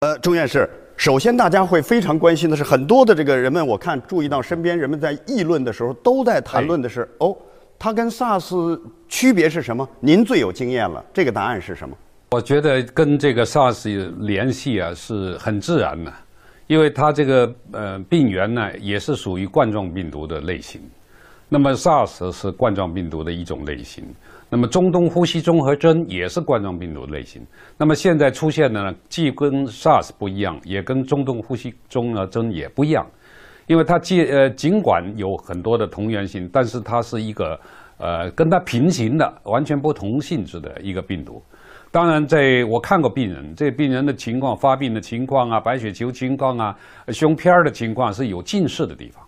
呃，钟院士，首先大家会非常关心的是，很多的这个人们，我看注意到身边人们在议论的时候，都在谈论的是哦，它跟 SARS 区别是什么？您最有经验了，这个答案是什么？我觉得跟这个 SARS 联系啊是很自然的，因为它这个呃病源呢也是属于冠状病毒的类型，那么 SARS 是冠状病毒的一种类型。那么，中东呼吸综合征也是冠状病毒类型。那么现在出现的呢，既跟 SARS 不一样，也跟中东呼吸综合征也不一样，因为它既呃尽管有很多的同源性，但是它是一个呃跟它平行的、完全不同性质的一个病毒。当然，在我看过病人，这病人的情况、发病的情况啊、白血球情况啊、胸片儿的情况是有近似的地方，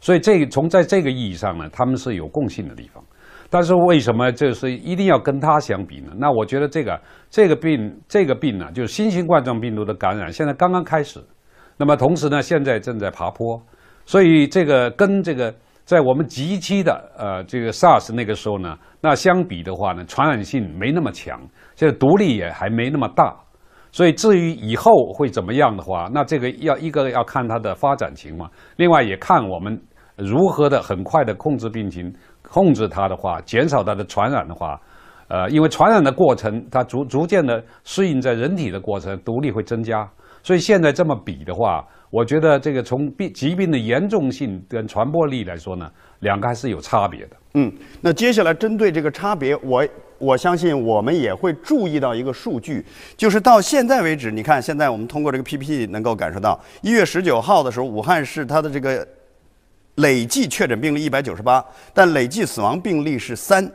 所以这从在这个意义上呢，他们是有共性的地方。但是为什么这是一定要跟它相比呢？那我觉得这个这个病这个病呢，就是新型冠状病毒的感染，现在刚刚开始，那么同时呢，现在正在爬坡，所以这个跟这个在我们极期的呃这个 SARS 那个时候呢，那相比的话呢，传染性没那么强，现在毒力也还没那么大，所以至于以后会怎么样的话，那这个要一个要看它的发展情况，另外也看我们如何的很快的控制病情。控制它的话，减少它的传染的话，呃，因为传染的过程，它逐逐渐的适应在人体的过程，毒力会增加。所以现在这么比的话，我觉得这个从病疾病的严重性跟传播力来说呢，两个还是有差别的。嗯，那接下来针对这个差别，我我相信我们也会注意到一个数据，就是到现在为止，你看现在我们通过这个 PPT 能够感受到，一月十九号的时候，武汉市它的这个。累计确诊病例一百九十八，但累计死亡病例是三，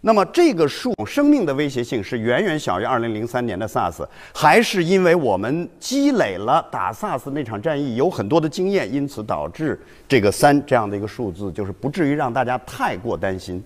那么这个数生命的威胁性是远远小于二零零三年的 SARS，还是因为我们积累了打 SARS 那场战役有很多的经验，因此导致这个三这样的一个数字就是不至于让大家太过担心。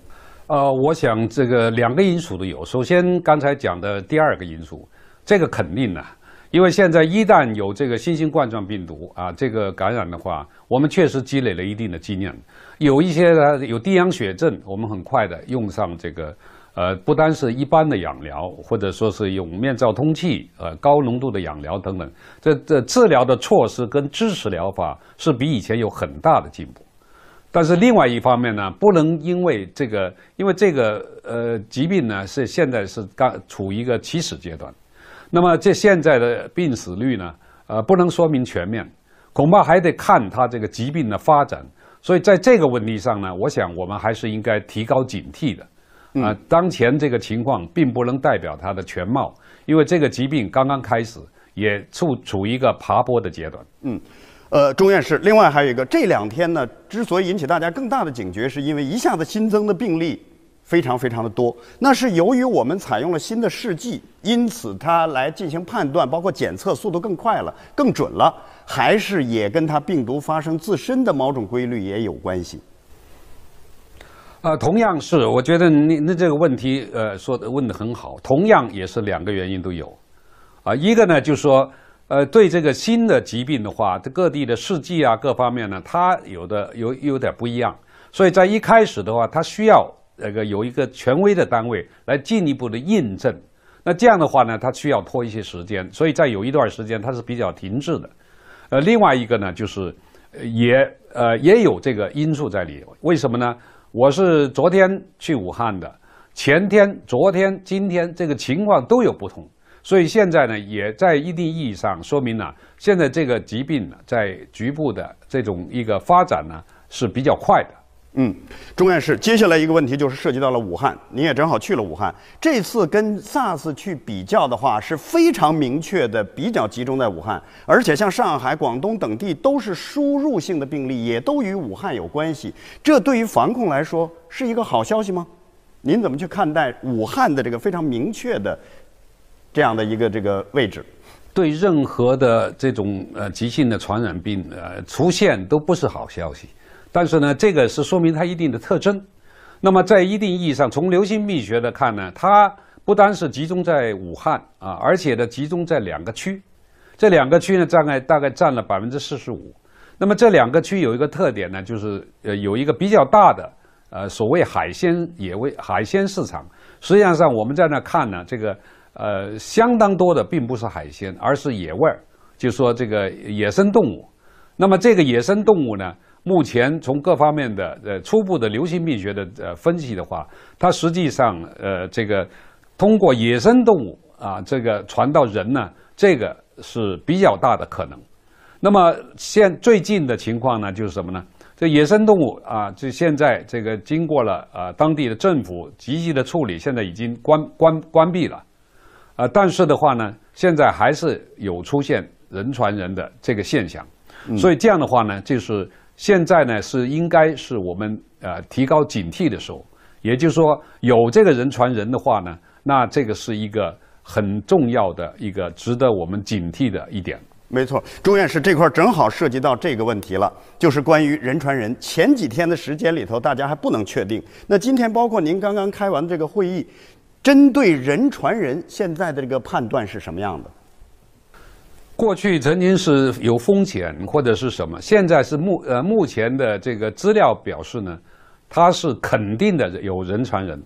呃，我想这个两个因素都有，首先刚才讲的第二个因素，这个肯定的。因为现在一旦有这个新型冠状病毒啊，这个感染的话，我们确实积累了一定的经验。有一些呢有低氧血症，我们很快的用上这个，呃，不单是一般的氧疗，或者说是用面罩通气，呃，高浓度的氧疗等等，这这治疗的措施跟支持疗法是比以前有很大的进步。但是另外一方面呢，不能因为这个，因为这个呃疾病呢是现在是刚处于一个起始阶段。那么这现在的病死率呢，呃，不能说明全面，恐怕还得看他这个疾病的发展。所以在这个问题上呢，我想我们还是应该提高警惕的。啊，当前这个情况并不能代表它的全貌，因为这个疾病刚刚开始，也处处于一个爬坡的阶段。嗯，呃，钟院士，另外还有一个，这两天呢，之所以引起大家更大的警觉，是因为一下子新增的病例。非常非常的多，那是由于我们采用了新的试剂，因此它来进行判断，包括检测速度更快了，更准了，还是也跟它病毒发生自身的某种规律也有关系。啊，同样是，我觉得你那这个问题，呃，说的问的很好，同样也是两个原因都有，啊，一个呢就是说，呃，对这个新的疾病的话，这各地的试剂啊，各方面呢，它有的有有点不一样，所以在一开始的话，它需要。那个有一个权威的单位来进一步的印证，那这样的话呢，它需要拖一些时间，所以在有一段时间它是比较停滞的。呃，另外一个呢，就是，也呃也有这个因素在里头。为什么呢？我是昨天去武汉的，前天、昨天、今天这个情况都有不同，所以现在呢，也在一定意义上说明呢，现在这个疾病呢，在局部的这种一个发展呢是比较快的。嗯，钟院士，接下来一个问题就是涉及到了武汉，您也正好去了武汉。这次跟 SARS 去比较的话，是非常明确的，比较集中在武汉，而且像上海、广东等地都是输入性的病例，也都与武汉有关系。这对于防控来说是一个好消息吗？您怎么去看待武汉的这个非常明确的这样的一个这个位置？对任何的这种呃急性的传染病呃出现都不是好消息。但是呢，这个是说明它一定的特征。那么，在一定意义上，从流行病学的看呢，它不单是集中在武汉啊，而且呢，集中在两个区。这两个区呢，大概大概占了百分之四十五。那么这两个区有一个特点呢，就是呃，有一个比较大的呃所谓海鲜野味海鲜市场。实际上我们在那看呢，这个呃相当多的并不是海鲜，而是野味儿，就说这个野生动物。那么这个野生动物呢？目前从各方面的呃初步的流行病学的呃分析的话，它实际上呃这个通过野生动物啊这个传到人呢，这个是比较大的可能。那么现最近的情况呢，就是什么呢？这野生动物啊，这现在这个经过了啊当地的政府积极的处理，现在已经关关关闭了啊。但是的话呢，现在还是有出现人传人的这个现象，所以这样的话呢，就是。现在呢是应该是我们呃提高警惕的时候，也就是说有这个人传人的话呢，那这个是一个很重要的一个值得我们警惕的一点。没错，钟院士这块正好涉及到这个问题了，就是关于人传人。前几天的时间里头，大家还不能确定。那今天包括您刚刚开完这个会议，针对人传人现在的这个判断是什么样的？过去曾经是有风险或者是什么？现在是目呃目前的这个资料表示呢，它是肯定的有人传人，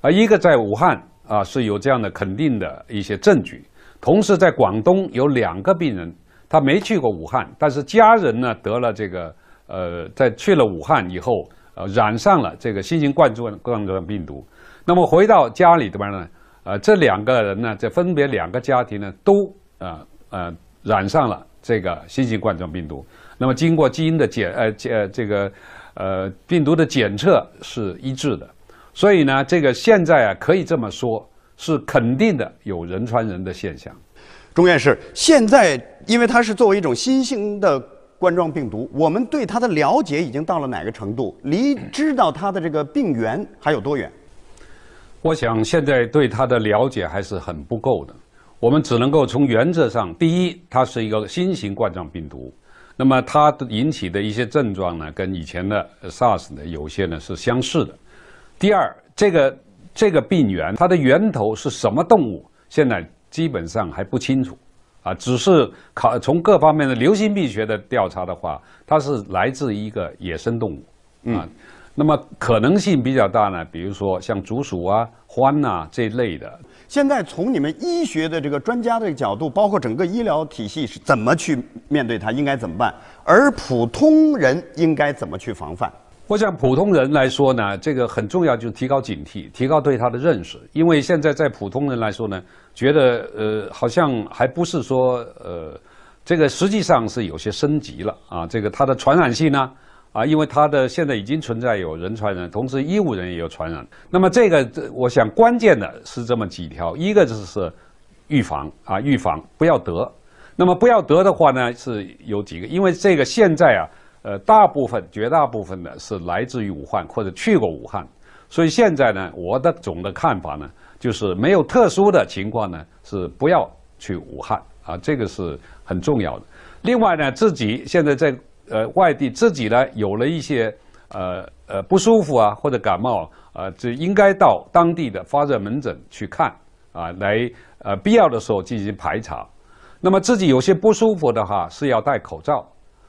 而一个在武汉啊是有这样的肯定的一些证据。同时在广东有两个病人，他没去过武汉，但是家人呢得了这个呃在去了武汉以后呃染上了这个新型冠状冠状病毒，那么回到家里边呢？呃这两个人呢这分别两个家庭呢都啊。呃，染上了这个新型冠状病毒，那么经过基因的检，呃，检这个，呃，病毒的检测是一致的，所以呢，这个现在啊，可以这么说，是肯定的有人传人的现象。钟院士，现在因为它是作为一种新型的冠状病毒，我们对它的了解已经到了哪个程度？离知道它的这个病源还有多远？我想现在对它的了解还是很不够的。我们只能够从原则上，第一，它是一个新型冠状病毒，那么它引起的一些症状呢，跟以前的 SARS 呢有些呢是相似的。第二，这个这个病源它的源头是什么动物，现在基本上还不清楚，啊，只是考从各方面的流行病学的调查的话，它是来自一个野生动物，啊。那么可能性比较大呢，比如说像竹鼠啊、獾呐这一类的。现在从你们医学的这个专家的角度，包括整个医疗体系是怎么去面对它，应该怎么办？而普通人应该怎么去防范？我想普通人来说呢，这个很重要，就是提高警惕，提高对它的认识。因为现在在普通人来说呢，觉得呃好像还不是说呃这个实际上是有些升级了啊，这个它的传染性呢。啊，因为它的现在已经存在有人传人，同时医务人员也有传染。那么这个，我想关键的是这么几条：一个就是预防啊，预防不要得。那么不要得的话呢，是有几个，因为这个现在啊，呃，大部分绝大部分的是来自于武汉或者去过武汉，所以现在呢，我的总的看法呢，就是没有特殊的情况呢，是不要去武汉啊，这个是很重要的。另外呢，自己现在在。呃，外地自己呢有了一些，呃呃不舒服啊，或者感冒啊，呃，就应该到当地的发热门诊去看啊，来呃必要的时候进行排查。那么自己有些不舒服的话，是要戴口罩，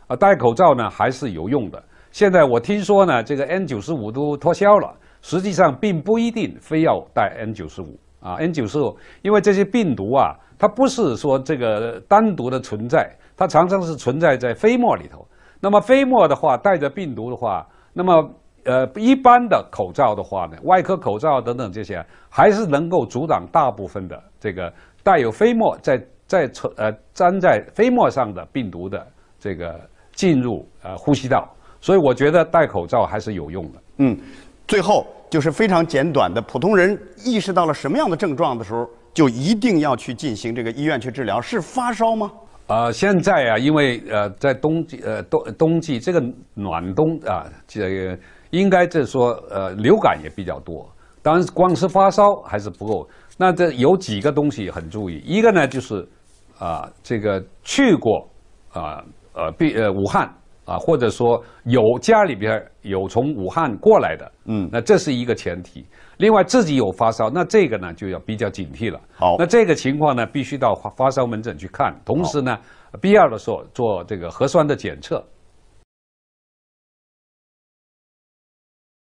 啊，戴口罩呢还是有用的。现在我听说呢，这个 N 九十五都脱销了，实际上并不一定非要戴 N 九十五啊，N 九十五因为这些病毒啊，它不是说这个单独的存在，它常常是存在在飞沫里头。那么飞沫的话，带着病毒的话，那么呃一般的口罩的话呢，外科口罩等等这些，还是能够阻挡大部分的这个带有飞沫在在呃粘在飞沫上的病毒的这个进入呃呼吸道。所以我觉得戴口罩还是有用的。嗯，最后就是非常简短的，普通人意识到了什么样的症状的时候，就一定要去进行这个医院去治疗。是发烧吗？呃，现在啊，因为呃，在冬季呃冬冬季这个暖冬啊，这个应该就是说呃流感也比较多。当然，光是发烧还是不够。那这有几个东西很注意，一个呢就是，啊，这个去过啊呃，毕呃武汉。啊，或者说有家里边有从武汉过来的，嗯，那这是一个前提。另外自己有发烧，那这个呢就要比较警惕了。好，那这个情况呢必须到发发烧门诊去看，同时呢必要的时候做这个核酸的检测。